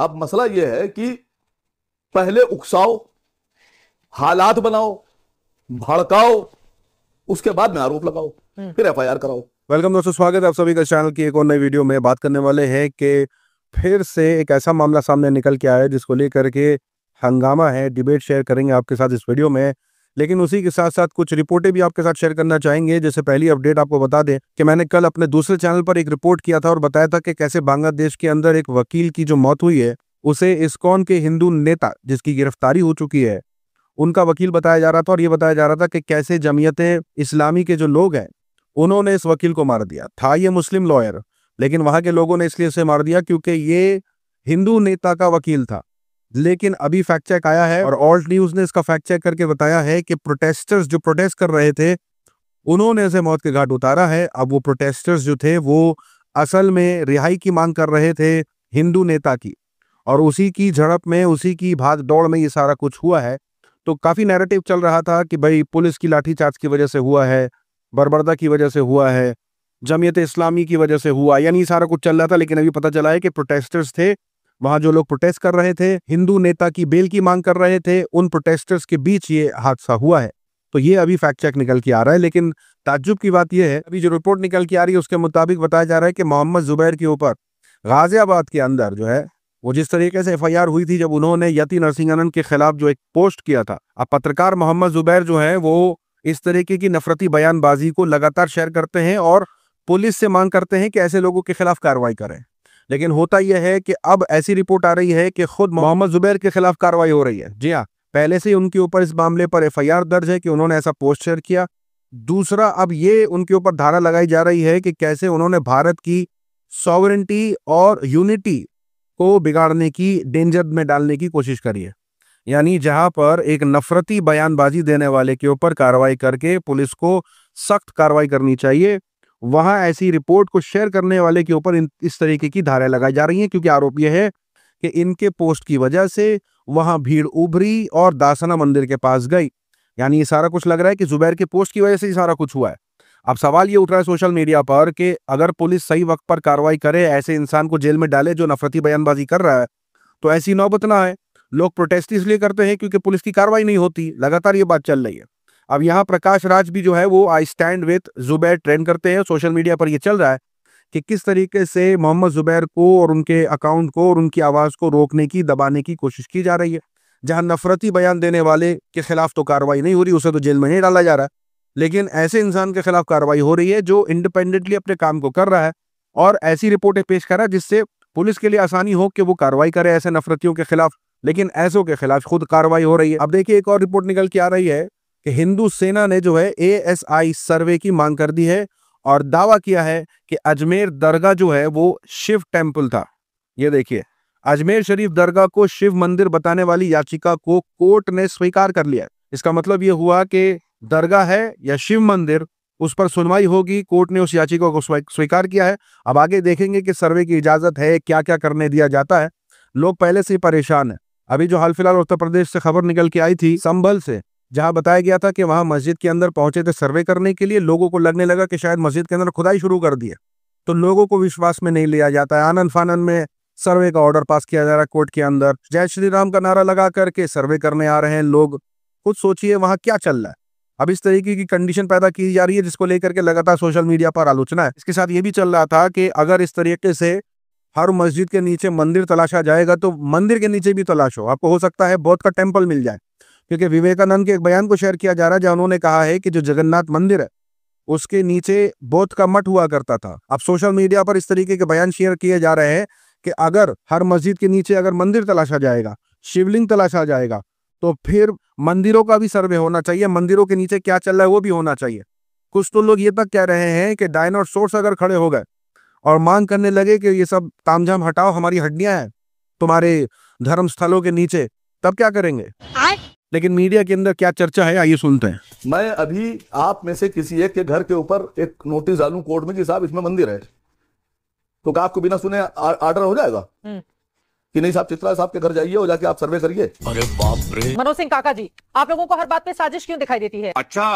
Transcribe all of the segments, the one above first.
अब मसला यह है कि पहले उकसाओ हालात बनाओ भड़काओ उसके बाद में आरोप लगाओ हम्म। फिर एफ कराओ वेलकम दोस्तों स्वागत है आप सभी का चैनल की एक और नई वीडियो में बात करने वाले हैं कि फिर से एक ऐसा मामला सामने निकल के आया है जिसको लेकर के हंगामा है डिबेट शेयर करेंगे आपके साथ इस वीडियो में लेकिन उसी के साथ साथ कुछ रिपोर्टें भी आपके साथ शेयर करना चाहेंगे जैसे पहली अपडेट आपको बता दें कि मैंने कल अपने दूसरे चैनल पर एक रिपोर्ट किया था और बताया था कि कैसे बांग्लादेश के अंदर एक वकील की जो मौत हुई है उसे इस्कॉन के हिंदू नेता जिसकी गिरफ्तारी हो चुकी है उनका वकील बताया जा रहा था और ये बताया जा रहा था कि कैसे जमीयतें इस्लामी के जो लोग हैं उन्होंने इस वकील को मार दिया था ये मुस्लिम लॉयर लेकिन वहां के लोगों ने इसलिए इसे मार दिया क्योंकि ये हिंदू नेता का वकील था लेकिन अभी फैक्ट चेक आया है और ऑल्ट न्यूज ने इसका फैक्ट चेक करके बताया है कि प्रोटेस्टर्स जो प्रोटेस्ट कर रहे थे उन्होंने इसे मौत के घाट उतारा है अब वो प्रोटेस्टर्स जो थे वो असल में रिहाई की मांग कर रहे थे हिंदू नेता की और उसी की झड़प में उसी की भाग दौड़ में ये सारा कुछ हुआ है तो काफ़ी नैरेटिव चल रहा था कि भाई पुलिस की लाठीचार्ज की वजह से हुआ है बरबरदा की वजह से हुआ है जमीयत इस्लामी की वजह से हुआ यानी सारा कुछ चल रहा था लेकिन अभी पता चला है कि प्रोटेस्टर्स थे वहां जो लोग प्रोटेस्ट कर रहे थे हिंदू नेता की बेल की मांग कर रहे थे उन प्रोटेस्टर्स के बीच ये हादसा हुआ है तो ये अभी फैक्ट चेक निकल के आ रहा है लेकिन ताज्जुब की बात यह है अभी जो रिपोर्ट निकल के आ रही है उसके मुताबिक बताया जा रहा है कि मोहम्मद जुबैर के ऊपर गाजियाबाद के अंदर जो है वो जिस तरीके से एफआईआर हुई थी जब उन्होंने यति नरसिंहनन के खिलाफ जो एक पोस्ट किया था अब पत्रकार मोहम्मद जुबैर जो है वो इस तरीके की नफरती बयानबाजी को लगातार शेयर करते हैं और पुलिस से मांग करते हैं कि ऐसे लोगों के खिलाफ कार्रवाई करें लेकिन होता यह है कि अब ऐसी रिपोर्ट आ रही है कि खुद मोहम्मद जुबैर के खिलाफ कार्रवाई हो रही है जी हाँ पहले से ही उनके ऊपर इस मामले पर एफ दर्ज है कि उन्होंने ऐसा पोस्ट शेयर किया दूसरा अब ये उनके ऊपर धारा लगाई जा रही है कि कैसे उन्होंने भारत की सॉवरेंटी और यूनिटी को बिगाड़ने की डेंजर में डालने की कोशिश करी है यानी जहां पर एक नफरती बयानबाजी देने वाले के ऊपर कार्रवाई करके पुलिस को सख्त कार्रवाई करनी चाहिए वहां ऐसी रिपोर्ट को शेयर करने वाले के ऊपर इस तरीके की धाराएं लगाई जा रही हैं क्योंकि आरोप यह है कि इनके पोस्ट की वजह से वहां भीड़ उभरी और दासना मंदिर के पास गई यानी ये सारा कुछ लग रहा है कि जुबैर के पोस्ट की वजह से ही सारा कुछ हुआ है अब सवाल ये उठ रहा है सोशल मीडिया पर कि अगर पुलिस सही वक्त पर कार्रवाई करे ऐसे इंसान को जेल में डाले जो नफरती बयानबाजी कर रहा है तो ऐसी नौबत ना है लोग प्रोटेस्ट इसलिए करते हैं क्योंकि पुलिस की कार्रवाई नहीं होती लगातार ये बात चल रही है अब यहाँ प्रकाश राज भी जो है वो I stand with Zubair trend करते हैं सोशल मीडिया पर ये चल रहा है कि किस तरीके से मोहम्मद जुबैर को और उनके अकाउंट को और उनकी आवाज़ को रोकने की दबाने की कोशिश की जा रही है जहाँ नफरती बयान देने वाले के खिलाफ तो कार्रवाई नहीं हो रही उसे तो जेल में नहीं डाला जा रहा है लेकिन ऐसे इंसान के खिलाफ कार्रवाई हो रही है जो इंडिपेंडेंटली अपने काम को कर रहा है और ऐसी रिपोर्टें पेश कर रहा है जिससे पुलिस के लिए आसानी हो कि वो कार्रवाई करे ऐसे नफरतियों के खिलाफ लेकिन ऐसों के खिलाफ खुद कार्रवाई हो रही है अब देखिए एक और रिपोर्ट निकल के आ रही है कि हिंदू सेना ने जो है एएसआई सर्वे की मांग कर दी है और दावा किया है कि अजमेर दरगाह जो है वो शिव टेम्पल था ये देखिए अजमेर शरीफ दरगाह को शिव मंदिर बताने वाली याचिका को कोर्ट ने स्वीकार कर लिया इसका मतलब ये हुआ कि दरगाह है या शिव मंदिर उस पर सुनवाई होगी कोर्ट ने उस याचिका को स्वीकार किया है अब आगे देखेंगे कि सर्वे की इजाजत है क्या क्या करने दिया जाता है लोग पहले से ही परेशान है अभी जो हाल फिलहाल उत्तर प्रदेश से खबर निकल के आई थी संभल से जहां बताया गया था कि वहां मस्जिद के अंदर पहुंचे थे सर्वे करने के लिए लोगों को लगने लगा कि शायद मस्जिद के अंदर खुदाई शुरू कर दी तो लोगों को विश्वास में नहीं लिया जाता है आनंद फानंद में सर्वे का ऑर्डर पास किया जा रहा है कोर्ट के अंदर जय श्री राम का नारा लगा करके सर्वे करने आ रहे हैं लोग खुद सोचिए वहां क्या चल रहा है अब इस तरीके की कंडीशन पैदा की जा रही है जिसको लेकर के लगातार सोशल मीडिया पर आलोचना है इसके साथ ये भी चल रहा था कि अगर इस तरीके से हर मस्जिद के नीचे मंदिर तलाशा जाएगा तो मंदिर के नीचे भी तलाश हो आपको हो सकता है बौद्ध का टेम्पल मिल जाए क्योंकि विवेकानंद के एक बयान को शेयर किया जा रहा है जहां उन्होंने कहा है कि जो जगन्नाथ मंदिर है उसके नीचे बहुत का मठ हुआ करता था अब सोशल मीडिया पर इस तरीके के बयान शेयर किए जा रहे हैं कि अगर हर मस्जिद के नीचे अगर मंदिर तलाशा जाएगा शिवलिंग तलाशा जाएगा तो फिर मंदिरों का भी सर्वे होना चाहिए मंदिरों के नीचे क्या चल रहा है वो भी होना चाहिए कुछ तो लोग ये तक कह रहे हैं कि डायनोर सोर्स अगर खड़े हो गए और मांग करने लगे कि ये सब तामझाम हटाओ हमारी हड्डियां हैं तुम्हारे धर्म स्थलों के नीचे तब क्या करेंगे लेकिन मीडिया के अंदर क्या चर्चा है आइए सुनते हैं मैं अभी आप में से किसी एक के घर के ऊपर एक नोटिस डालू कोर्ट में कि साहब इसमें मंदिर है तो क्या आपको बिना सुने ऑर्डर हो जाएगा हम्म। कि नहीं साहब चित्रा साहब के घर जाइए और जाके आप सर्वे करिए अरे बाप रे मनोज सिंह काका जी आप लोगों को हर बात पे साजिश क्यों दिखाई देती है अच्छा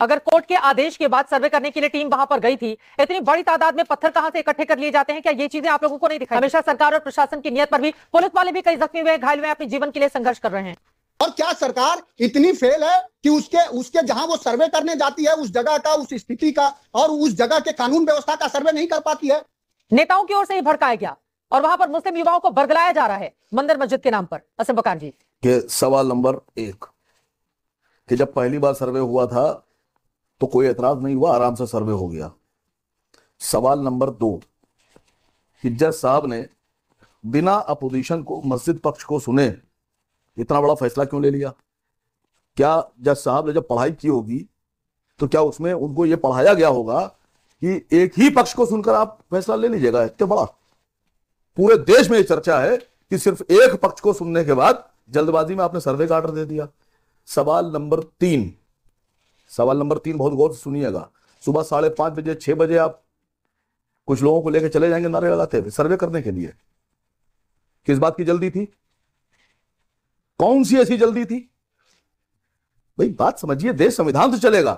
अगर कोर्ट के आदेश के बाद सर्वे करने के लिए टीम वहां पर गई थी इतनी बड़ी तादाद में पत्थर कहां से इकट्ठे कर लिए जाते हैं क्या ये चीजें आप लोगों को नहीं दिखाई हमेशा सरकार और प्रशासन की नियत पर भी पुलिस वाले भी कई जख्मी हुए घायल हुए अपने जीवन के लिए संघर्ष कर रहे हैं और क्या सरकार इतनी फेल है कि उसके उसके जहां वो सर्वे करने जाती है उस जगह का उस स्थिति का और उस जगह के कानून व्यवस्था का सर्वे नहीं कर पाती है नेताओं की ओर से ही भड़काया गया और वहां पर मुस्लिम युवाओं को बरगलाया जा रहा है मंदिर मस्जिद के नाम पर असम बकार जी के सवाल नंबर एक कि जब पहली बार सर्वे हुआ था तो कोई एतराज नहीं हुआ आराम से सर्वे हो गया सवाल नंबर दो हिज्जत साहब ने बिना अपोजिशन को मस्जिद पक्ष को सुने इतना बड़ा फैसला क्यों ले लिया क्या जज साहब ने जब पढ़ाई की होगी तो क्या उसमें उनको ये पढ़ाया गया होगा कि एक ही पक्ष को सुनकर आप फैसला ले लीजिएगा इतने बड़ा पूरे देश में ये चर्चा है कि सिर्फ एक पक्ष को सुनने के बाद जल्दबाजी में आपने सर्वे का ऑर्डर दे दिया सवाल नंबर तीन सवाल नंबर तीन बहुत गौर से सुनिएगा सुबह साढ़े पांच बजे छह बजे आप कुछ लोगों को लेकर चले जाएंगे नारे लगाते हुए सर्वे करने के लिए किस बात की जल्दी थी कौन सी ऐसी जल्दी थी भाई बात समझिए देश संविधान से चलेगा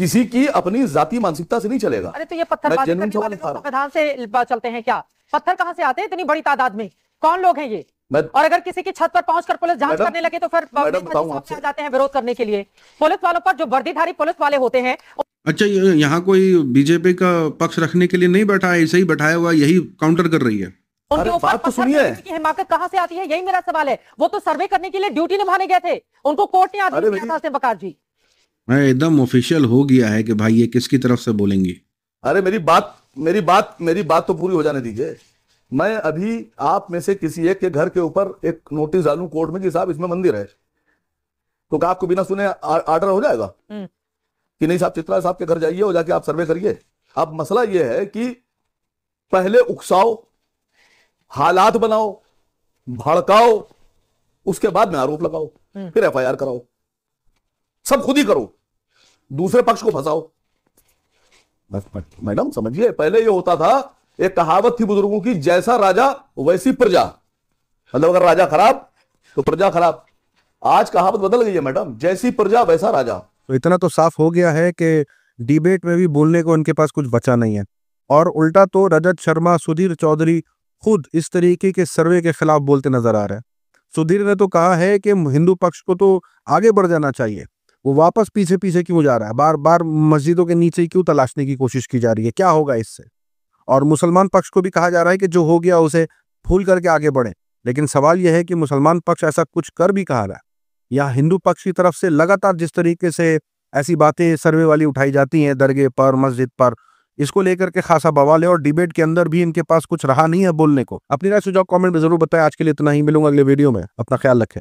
किसी की अपनी जाति मानसिकता से नहीं चलेगा अरे तो ये पत्थर संविधान से चलते हैं क्या पत्थर कहां से आते हैं इतनी बड़ी तादाद में कौन लोग हैं ये और अगर किसी की छत पर पहुंचकर पुलिस जांच करने लगे तो फिर जाते हैं विरोध करने के लिए पुलिस वालों पर जो वर्दीधारी पुलिस वाले होते हैं अच्छा यहाँ कोई बीजेपी का पक्ष रखने के लिए नहीं बैठा है ऐसे ही बैठाया हुआ यही काउंटर कर रही है उनके ऊपर तो सुनिए की हिमाकत कहां से आती है यही मेरा सवाल है वो तो सर्वे करने के लिए ड्यूटी निभाने गए थे उनको कोर्ट ने आदेश दिया था बकार जी मैं एकदम ऑफिशियल हो गया है कि भाई ये किसकी तरफ से बोलेंगे अरे मेरी बात मेरी बात मेरी बात तो पूरी हो जाने दीजिए मैं अभी आप में से किसी एक के घर के ऊपर एक नोटिस डालू कोर्ट में कि साहब इसमें मंदिर है तो क्या आपको बिना सुने ऑर्डर हो जाएगा हम्म। कि नहीं साहब चित्रा साहब के घर जाइए और जाके आप सर्वे करिए अब मसला यह है कि पहले उकसाओ हालात बनाओ भड़काओ उसके बाद में आरोप लगाओ हम्म। फिर एफ कराओ सब खुद ही करो दूसरे पक्ष को फंसाओ मैडम समझिए पहले ये होता था एक कहावत थी बुजुर्गों की जैसा राजा वैसी प्रजा मतलब अगर राजा खराब तो प्रजा खराब आज कहावत बदल गई है मैडम जैसी प्रजा वैसा राजा तो इतना तो साफ हो गया है कि डिबेट में भी बोलने को उनके पास कुछ बचा नहीं है और उल्टा तो रजत शर्मा सुधीर चौधरी खुद इस तरीके के सर्वे के खिलाफ बोलते नजर आ रहे हैं सुधीर ने तो कहा है कि हिंदू पक्ष को तो आगे बढ़ जाना चाहिए वो वापस पीछे पीछे क्यों जा रहा है बार बार मस्जिदों के नीचे क्यों तलाशने की कोशिश की जा रही है क्या होगा इससे और मुसलमान पक्ष को भी कहा जा रहा है कि जो हो गया उसे फूल करके आगे बढ़े लेकिन सवाल यह है कि मुसलमान पक्ष ऐसा कुछ कर भी कहा रहा है या हिंदू पक्ष की तरफ से लगातार जिस तरीके से ऐसी बातें सर्वे वाली उठाई जाती हैं दरगे पर मस्जिद पर इसको लेकर के खासा बवाल है और डिबेट के अंदर भी इनके पास कुछ रहा नहीं है बोलने को अपनी राय सुझाव कॉमेंट में जरूर बताएं आज के लिए इतना ही मिलूंगा अगले वीडियो में अपना ख्याल रखें